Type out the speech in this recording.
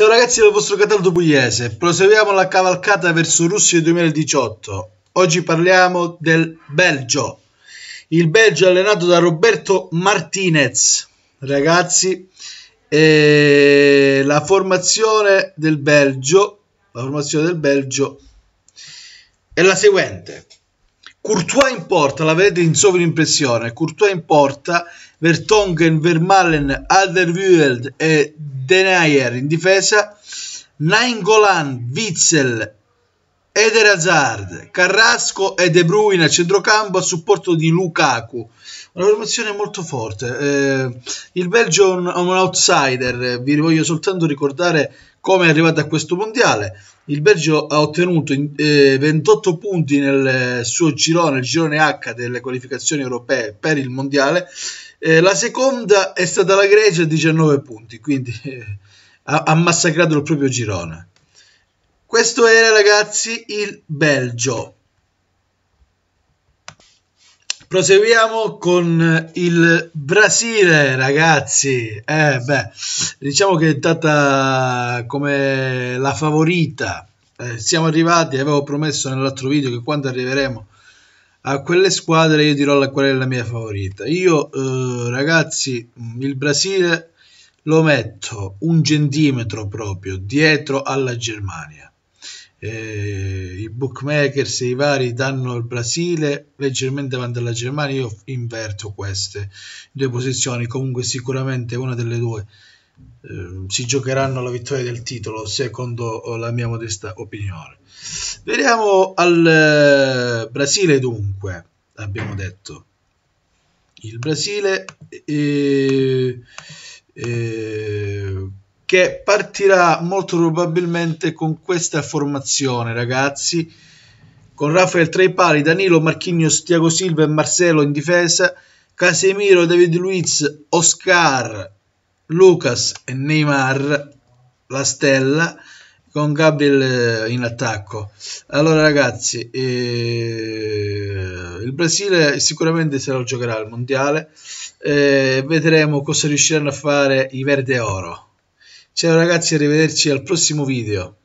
Ciao ragazzi del vostro catalogo pugliese, proseguiamo la cavalcata verso Russia 2018. Oggi parliamo del Belgio. Il Belgio è allenato da Roberto Martinez. Ragazzi, eh, la formazione del Belgio, la formazione del Belgio è la seguente. Courtois in porta, la vedete in sovrimpressione. Courtois in porta, Vertonghen, Vermalen, Alderweireld e Denayer in difesa, Nainggolan, Witzel, Eder Hazard, Carrasco e De Bruyne a centrocampo a supporto di Lukaku. Una formazione molto forte. Eh, il Belgio è un, outsider, vi voglio soltanto ricordare come è arrivato a questo mondiale. Il Belgio ha ottenuto eh, 28 punti nel eh, suo girone, il girone H delle qualificazioni europee per il mondiale eh, la seconda è stata la Grecia a 19 punti, quindi eh, ha, ha, massacrato il proprio girone. Questo era ragazzi il Belgio. Proseguiamo con il Brasile, ragazzi. Eh, beh, diciamo che è stata come la favorita. Eh, siamo arrivati, avevo promesso nell'altro video che quando arriveremo a quelle squadre io dirò qual è la mia favorita. Io, eh, ragazzi, il Brasile lo metto un centimetro proprio dietro alla Germania. Eh, I bookmakers e i vari danno il Brasile leggermente avanti alla Germania. Io inverto queste due posizioni. Comunque, sicuramente una delle due Ehm, si giocheranno la vittoria del titolo secondo eh, la mia modesta opinione vediamo al eh, Brasile dunque abbiamo detto il Brasile eh, eh, che partirà molto probabilmente con questa formazione ragazzi con Rafael tra i pali, Danilo, Marchignos, Thiago Silva e Marcelo in difesa Casemiro, David Luiz, Oscar Lucas e Neymar, la stella, con Gabriel eh, in attacco. Allora ragazzi, eh, il Brasile sicuramente se lo giocherà al Mondiale, eh, vedremo cosa riusciranno a fare i Verde Oro. Ciao ragazzi, arrivederci al prossimo video.